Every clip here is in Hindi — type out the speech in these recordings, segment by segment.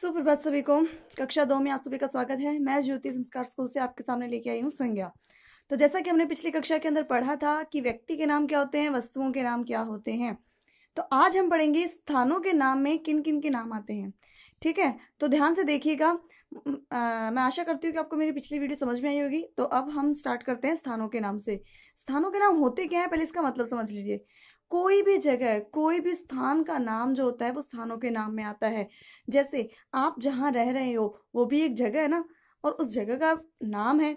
सुप्रभात सभी को कक्षा दो में आप सभी का स्वागत है मैं ज्योति संस्कार स्कूल से आपके सामने लेके आई हूँ संज्ञा तो जैसा कि हमने पिछली कक्षा के अंदर पढ़ा था कि व्यक्ति के नाम क्या होते हैं वस्तुओं के नाम क्या होते हैं तो आज हम पढ़ेंगे स्थानों के नाम में किन किन के नाम आते हैं ठीक है तो ध्यान से देखिएगा मैं आशा करती हूँ कि आपको मेरी पिछली वीडियो समझ में आई होगी तो अब हम स्टार्ट करते हैं स्थानों के नाम से स्थानों के नाम होते क्या है पहले इसका मतलब समझ लीजिए कोई भी जगह कोई भी स्थान का नाम जो होता है वो स्थानों के नाम में आता है जैसे आप जहाँ रह रहे हो वो भी एक जगह है ना और उस जगह का नाम है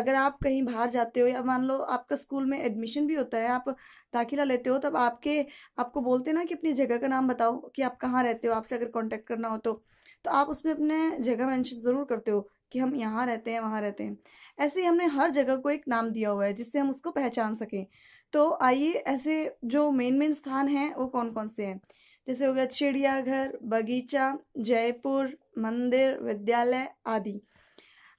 अगर आप कहीं बाहर जाते हो या मान लो आपका स्कूल में एडमिशन भी होता है आप दाखिला लेते हो तब आपके आपको बोलते ना कि अपनी जगह का नाम बताओ कि आप कहाँ रहते हो आपसे अगर कांटेक्ट करना हो तो तो आप उसमें अपने जगह मेंशन ज़रूर करते हो कि हम यहाँ रहते हैं वहाँ रहते हैं ऐसे ही हमने हर जगह को एक नाम दिया हुआ है जिससे हम उसको पहचान सकें तो आइए ऐसे जो मेन मेन स्थान हैं वो कौन कौन से हैं जैसे हो गया चिड़ियाघर बगीचा जयपुर मंदिर विद्यालय आदि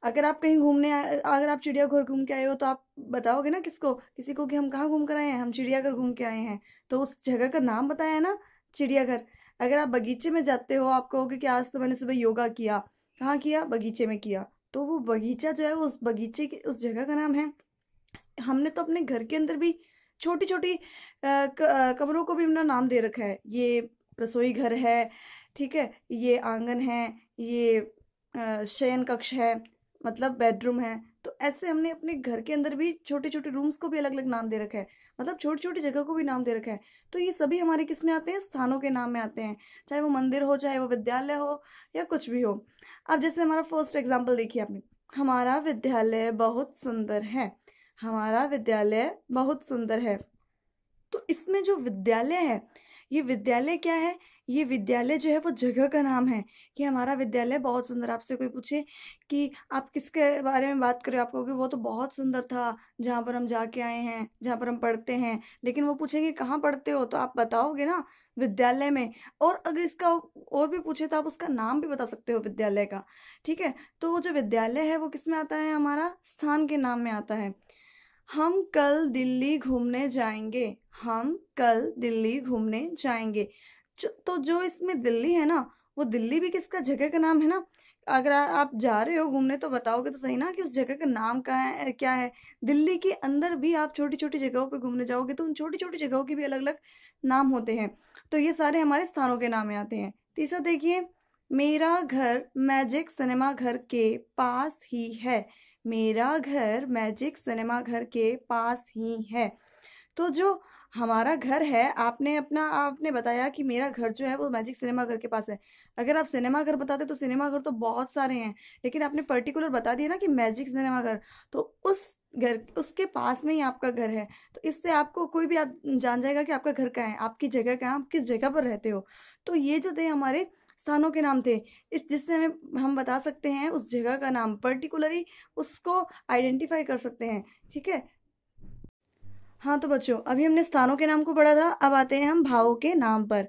अगर आप कहीं घूमने अगर आप चिड़ियाघर घूम के आए हो तो आप बताओगे ना किसको किसी को कि हम कहाँ घूम कर आए हैं हम चिड़ियाघर घूम के आए हैं तो उस जगह का नाम बताया ना चिड़ियाघर अगर आप बगीचे में जाते हो आप कहोगे कि आज तो मैंने सुबह योगा किया कहाँ किया बगीचे में किया तो वो बगीचा जो है वो उस बगीचे की उस जगह का नाम है हमने तो अपने घर के अंदर भी छोटी छोटी कमरों को भी हमने नाम दे रखा है ये रसोई घर है ठीक है ये आंगन है ये शयन कक्ष है मतलब बेडरूम है तो ऐसे हमने अपने घर के अंदर भी छोटे छोटे रूम्स को भी अलग अलग नाम दे रखा है मतलब छोटी छोटी जगह को भी नाम दे रखा है तो ये सभी हमारे किस में आते हैं स्थानों के नाम में आते हैं चाहे वो मंदिर हो चाहे वो विद्यालय हो या कुछ भी हो अब जैसे हमारा फर्स्ट एग्जाम्पल देखिए आपने हमारा विद्यालय बहुत सुंदर है हमारा विद्यालय बहुत सुंदर है तो इसमें जो विद्यालय है ये विद्यालय क्या है ये विद्यालय जो है वो जगह का नाम है कि हमारा विद्यालय बहुत सुंदर आपसे कोई पूछे कि आप किसके बारे में बात करें आप कहोगे वो तो बहुत सुंदर था जहाँ पर हम जाके आए हैं जहाँ पर हम पढ़ते हैं लेकिन वो पूछेंगे कहाँ पढ़ते हो तो आप बताओगे ना विद्यालय में और अगर इसका और भी पूछे तो आप उसका नाम भी बता सकते हो विद्यालय का ठीक है तो वो जो विद्यालय है वो किस में आता है हमारा स्थान के नाम में आता है हम कल दिल्ली घूमने जाएंगे हम कल दिल्ली घूमने जाएंगे तो जो इसमें दिल्ली है ना वो दिल्ली भी किसका जगह का नाम है ना अगर आप जा रहे हो घूमने तो बताओगे तो सही ना कि उस जगह का नाम क्या है क्या है दिल्ली के अंदर भी आप छोटी छोटी जगहों पे घूमने जाओगे तो उन छोटी छोटी जगहों के भी अलग अलग नाम होते हैं तो ये सारे हमारे स्थानों के नाम आते हैं तीसरा देखिए मेरा घर मैजिक सिनेमा घर के पास ही है मेरा घर मैजिक सिनेमा घर के पास ही है तो जो हमारा घर है आपने अपना आपने बताया कि मेरा घर जो है वो मैजिक सिनेमा घर के पास है अगर आप सिनेमा घर बताते तो सिनेमा घर तो बहुत सारे हैं लेकिन आपने पर्टिकुलर बता दिया ना कि मैजिक सिनेमा घर तो उस घर उसके पास में ही आपका घर है तो इससे आपको कोई भी आप जान जाएगा कि आपका घर कहाँ है आपकी जगह कहाँ आप किस जगह पर रहते हो तो ये जो थे हमारे स्थानों के नाम थे इस जिससे हमें हम बता सकते हैं उस जगह का नाम पर्टिकुलरली उसको आइडेंटिफाई कर सकते हैं ठीक है हाँ तो बच्चों अभी हमने स्थानों के नाम को पढ़ा था अब आते हैं हम भावों के नाम पर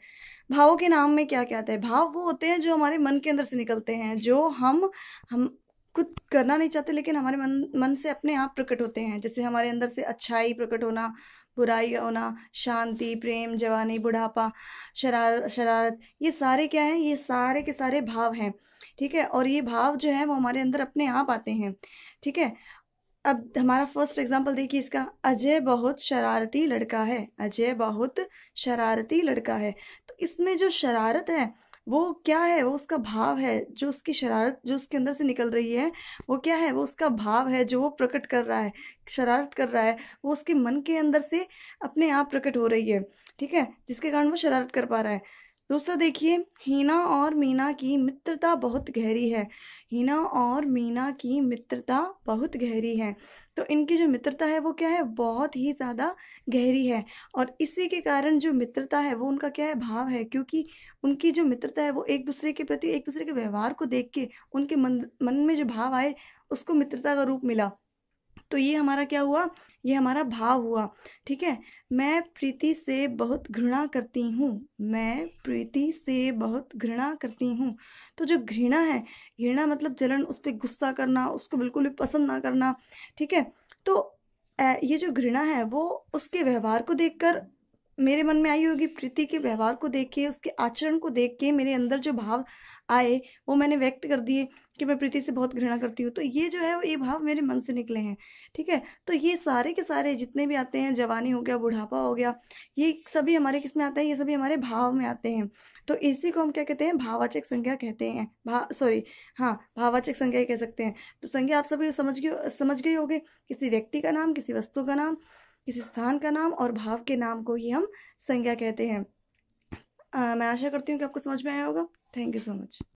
भावों के नाम में क्या क्या आता है भाव वो होते हैं जो हमारे मन के अंदर से निकलते हैं जो हम हम खुद करना नहीं चाहते लेकिन हमारे मन मन से अपने आप प्रकट होते हैं जैसे हमारे अंदर से अच्छाई प्रकट होना बुराई होना शांति प्रेम जवानी बुढ़ापा शरार शरारत ये सारे क्या हैं ये सारे के सारे भाव हैं ठीक है और ये भाव जो है वो हमारे अंदर अपने आप आते हैं ठीक है अब हमारा फर्स्ट एग्जाम्पल देखिए इसका अजय बहुत शरारती लड़का है अजय बहुत शरारती लड़का है तो इसमें जो शरारत है वो क्या है वो उसका भाव है जो उसकी शरारत जो उसके अंदर से निकल रही है वो क्या है वो उसका भाव है जो वो प्रकट कर रहा है शरारत कर रहा है वो उसके मन के अंदर से अपने आप प्रकट हो रही है ठीक है जिसके कारण वो शरारत कर पा रहा है दूसरा देखिए हीना और मीना की मित्रता बहुत गहरी है हीना और मीना की मित्रता बहुत गहरी है तो इनकी जो मित्रता है वो क्या है बहुत ही ज़्यादा गहरी है और इसी के कारण जो मित्रता है वो उनका क्या है भाव है क्योंकि उनकी जो मित्रता है वो एक दूसरे के प्रति एक दूसरे के व्यवहार को देख के उनके मन मन में जो भाव आए उसको मित्रता का रूप मिला तो ये हमारा क्या हुआ ये हमारा भाव हुआ ठीक है मैं प्रीति से बहुत घृणा करती हूँ मैं प्रीति से बहुत घृणा करती हूँ तो जो घृणा है घृणा मतलब जलन उस पर गुस्सा करना उसको बिल्कुल भी पसंद ना करना ठीक है तो ये जो घृणा है वो उसके व्यवहार को देखकर मेरे मन में आई होगी प्रीति के व्यवहार को देख के उसके आचरण को देख के मेरे अंदर जो भाव आए वो मैंने व्यक्त कर दिए कि मैं प्रीति से बहुत घृणा करती हूँ तो ये जो है वो ये भाव मेरे मन से निकले हैं ठीक है तो ये सारे के सारे जितने भी आते हैं जवानी हो गया बुढ़ापा हो गया ये सभी हमारे किस में आते हैं ये सभी हमारे भाव में आते हैं तो इसी को हम क्या कहते हैं भावाचक संज्ञा कहते हैं भा सॉरी हाँ भावाचक संज्ञा कह सकते हैं तो संज्ञा आप सभी समझ गए समझ गए होगे किसी व्यक्ति का नाम किसी वस्तु का नाम किसी स्थान का नाम और भाव के नाम को ही हम संज्ञा कहते हैं आ, मैं आशा करती हूँ कि आपको समझ में आया होगा थैंक यू सो मच